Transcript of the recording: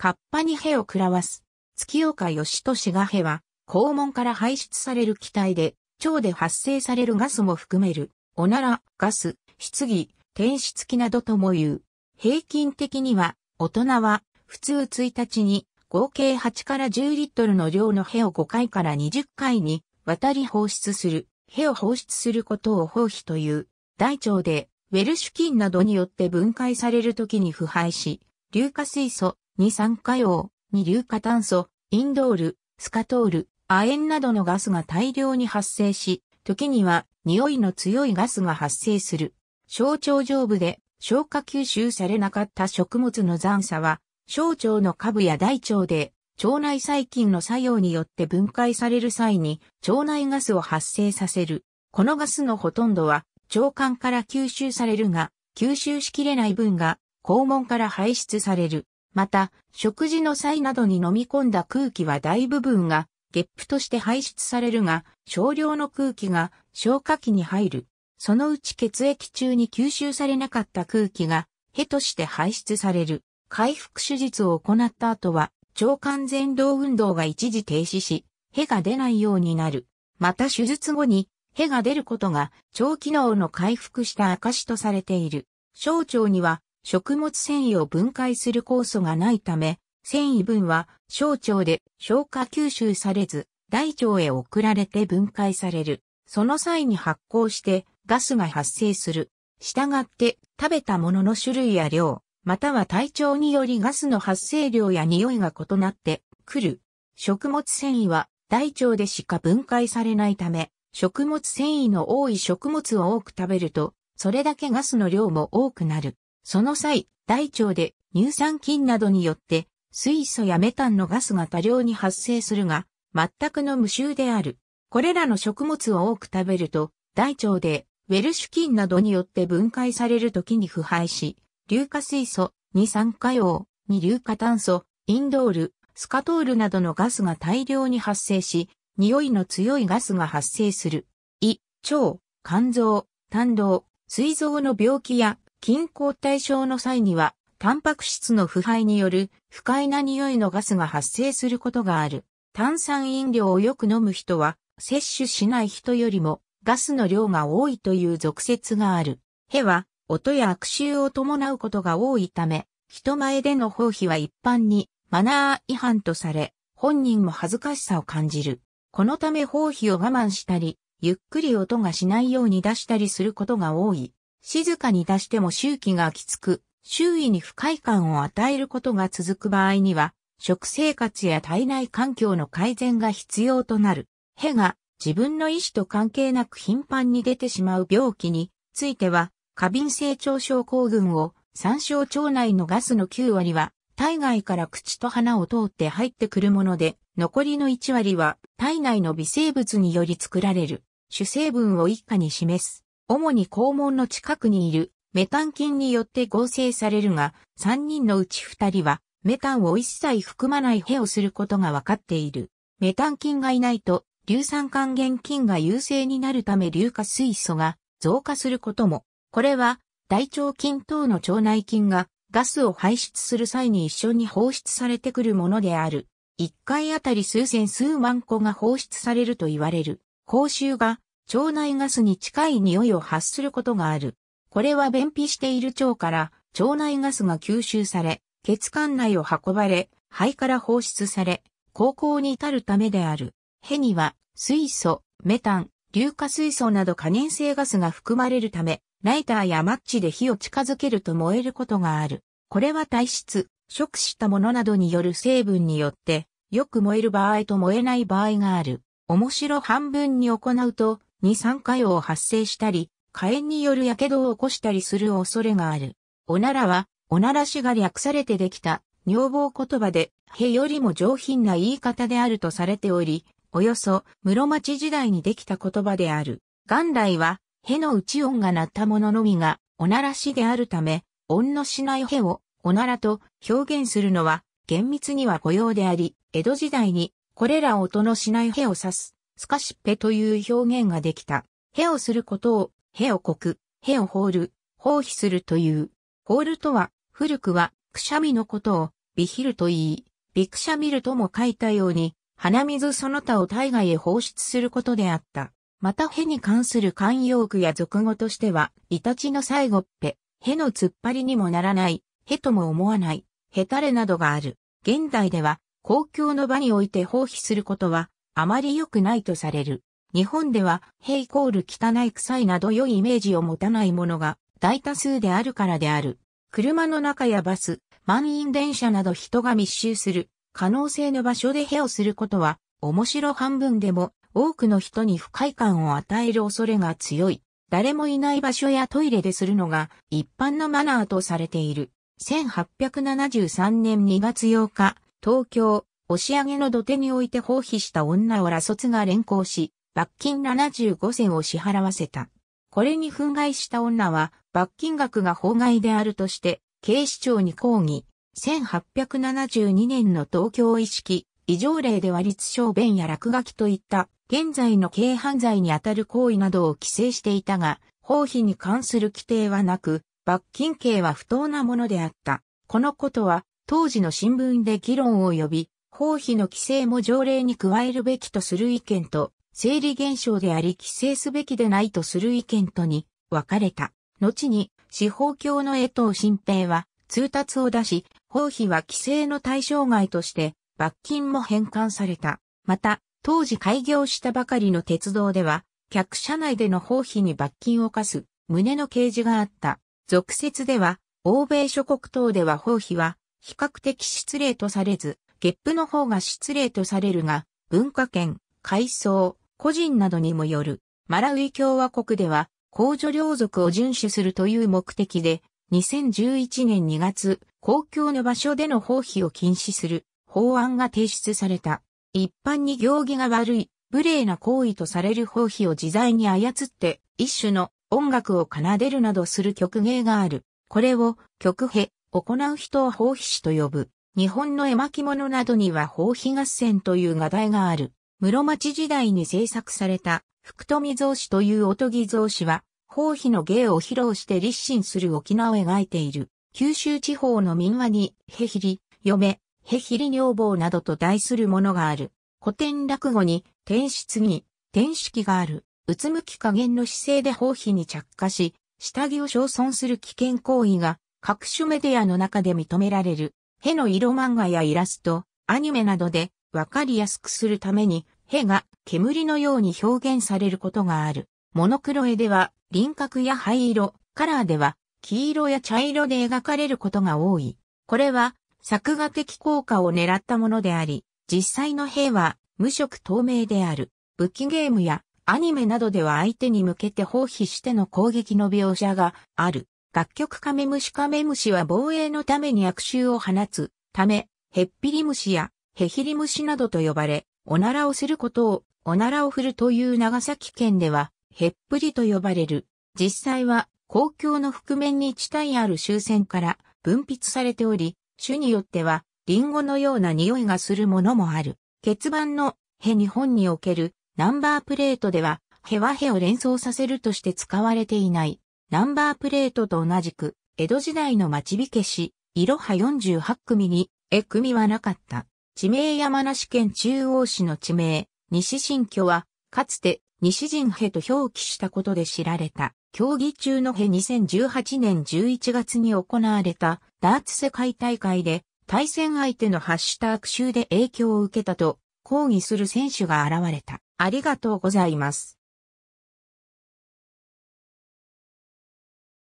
カッパにヘを食らわす。月岡義俊がヘは、肛門から排出される気体で、腸で発生されるガスも含める、おなら、ガス、質疑、転出器などとも言う。平均的には、大人は、普通1日に、合計8から10リットルの量のヘを5回から20回に、渡り放出する、ヘを放出することを放皮という、大腸で、ウェルシュ菌などによって分解される時に腐敗し、硫化水素、二酸化硫二硫化炭素、インドール、スカトール、亜鉛などのガスが大量に発生し、時には匂いの強いガスが発生する。小腸上部で消化吸収されなかった食物の残差は、小腸の下部や大腸で腸内細菌の作用によって分解される際に腸内ガスを発生させる。このガスのほとんどは腸管から吸収されるが、吸収しきれない分が肛門から排出される。また、食事の際などに飲み込んだ空気は大部分が、ゲップとして排出されるが、少量の空気が消化器に入る。そのうち血液中に吸収されなかった空気が、ヘとして排出される。回復手術を行った後は、腸管全動運動が一時停止し、ヘが出ないようになる。また手術後に、ヘが出ることが、腸機能の回復した証とされている。小腸には、食物繊維を分解する酵素がないため、繊維分は小腸で消化吸収されず、大腸へ送られて分解される。その際に発酵してガスが発生する。したがって食べたものの種類や量、または体調によりガスの発生量や匂いが異なってくる。食物繊維は大腸でしか分解されないため、食物繊維の多い食物を多く食べると、それだけガスの量も多くなる。その際、大腸で乳酸菌などによって水素やメタンのガスが多量に発生するが、全くの無臭である。これらの食物を多く食べると、大腸でウェルシュ菌などによって分解される時に腐敗し、硫化水素、二酸化硫二硫化炭素、インドール、スカトールなどのガスが大量に発生し、匂いの強いガスが発生する。胃、腸、肝臓、胆道、膵臓の病気や均衡対象の際には、タンパク質の腐敗による不快な匂いのガスが発生することがある。炭酸飲料をよく飲む人は、摂取しない人よりもガスの量が多いという俗説がある。ヘは、音や悪臭を伴うことが多いため、人前での放棄は一般にマナー違反とされ、本人も恥ずかしさを感じる。このため放棄を我慢したり、ゆっくり音がしないように出したりすることが多い。静かに出しても周期がきつく、周囲に不快感を与えることが続く場合には、食生活や体内環境の改善が必要となる。へが自分の意志と関係なく頻繁に出てしまう病気については、過敏性腸症候群を参照腸内のガスの9割は体外から口と鼻を通って入ってくるもので、残りの1割は体内の微生物により作られる主成分を一家に示す。主に肛門の近くにいるメタン菌によって合成されるが、3人のうち2人はメタンを一切含まないヘをすることが分かっている。メタン菌がいないと、硫酸還元菌が優勢になるため硫化水素が増加することも、これは大腸菌等の腸内菌がガスを排出する際に一緒に放出されてくるものである。1回あたり数千数万個が放出されると言われる。が腸内ガスに近い匂いを発することがある。これは便秘している腸から腸内ガスが吸収され、血管内を運ばれ、肺から放出され、高校に至るためである。ヘには水素、メタン、硫化水素など可燃性ガスが含まれるため、ライターやマッチで火を近づけると燃えることがある。これは体質、食したものなどによる成分によって、よく燃える場合と燃えない場合がある。面白半分に行うと、に酸化硫を発生したり、火炎による火傷を起こしたりする恐れがある。おならは、おならしが略されてできた、女房言葉で、へよりも上品な言い方であるとされており、およそ室町時代にできた言葉である。元来は、への内音が鳴ったもののみが、おならしであるため、音のしないへを、おならと表現するのは、厳密には雇用であり、江戸時代に、これら音のしないへを指す。スカシッペという表現ができた。ヘをすることを、ヘをこく、ヘを放る、放棄するという。放るとは、古くは、くしゃみのことを、ビヒルと言い、ビクシャミルとも書いたように、鼻水その他を体外へ放出することであった。また、ヘに関する慣用句や俗語としては、イタチの最後っぺ、ヘの突っ張りにもならない、ヘとも思わない、ヘタレなどがある。現代では、公共の場において放棄することは、あまり良くないとされる。日本では、ヘイコール汚い臭いなど良いイメージを持たないものが大多数であるからである。車の中やバス、満員電車など人が密集する可能性の場所でヘをすることは、面白半分でも多くの人に不快感を与える恐れが強い。誰もいない場所やトイレでするのが一般のマナーとされている。1873年2月8日、東京、押上の土手において放棄した女を羅卒が連行し、罰金75銭を支払わせた。これに憤慨した女は、罰金額が法外であるとして、警視庁に抗議。1872年の東京意識、異常例では立証弁や落書きといった、現在の軽犯罪にあたる行為などを規制していたが、放棄に関する規定はなく、罰金刑は不当なものであった。このことは、当時の新聞で議論を呼び、公費の規制も条例に加えるべきとする意見と、生理現象であり規制すべきでないとする意見とに分かれた。後に、司法教の江藤新平は通達を出し、法費は規制の対象外として罰金も返還された。また、当時開業したばかりの鉄道では、客車内での法費に罰金を課す旨の掲示があった。俗説では、欧米諸国等では法費は比較的失礼とされず、ゲップの方が失礼とされるが、文化圏、階層、個人などにもよる、マラウイ共和国では、公助領族を遵守するという目的で、2011年2月、公共の場所での放棄を禁止する法案が提出された。一般に行儀が悪い、無礼な行為とされる放棄を自在に操って一種の音楽を奏でるなどする曲芸がある。これを曲兵、行う人を放棄しと呼ぶ。日本の絵巻物などには宝庇合戦という画題がある。室町時代に制作された福富造紙というおとぎ造紙は、宝庇の芸を披露して立身する沖縄を描いている。九州地方の民話に、へひり、嫁、へひり女房などと題するものがある。古典落語に、天質に、天式がある。うつむき加減の姿勢で宝庇に着火し、下着を焼損する危険行為が、各種メディアの中で認められる。ヘの色漫画やイラスト、アニメなどでわかりやすくするために、ヘが煙のように表現されることがある。モノクロ絵では輪郭や灰色、カラーでは黄色や茶色で描かれることが多い。これは作画的効果を狙ったものであり、実際のヘは無色透明である。武器ゲームやアニメなどでは相手に向けて放棄しての攻撃の描写がある。楽曲カメムシカメムシは防衛のために悪臭を放つため、ヘッピリムシやヘヒリムシなどと呼ばれ、おならをすることを、おならを振るという長崎県では、ヘップリと呼ばれる。実際は、公共の覆面に地帯ある終戦から分泌されており、種によっては、リンゴのような匂いがするものもある。結番の、ヘ日本におけるナンバープレートでは、ヘはヘを連想させるとして使われていない。ナンバープレートと同じく、江戸時代の町火消し、いろは48組に、え組はなかった。地名山梨県中央市の地名、西新居は、かつて西陣兵と表記したことで知られた。競技中の兵2018年11月に行われたダーツ世界大会で対戦相手のハッシュタグ集で影響を受けたと抗議する選手が現れた。ありがとうございます。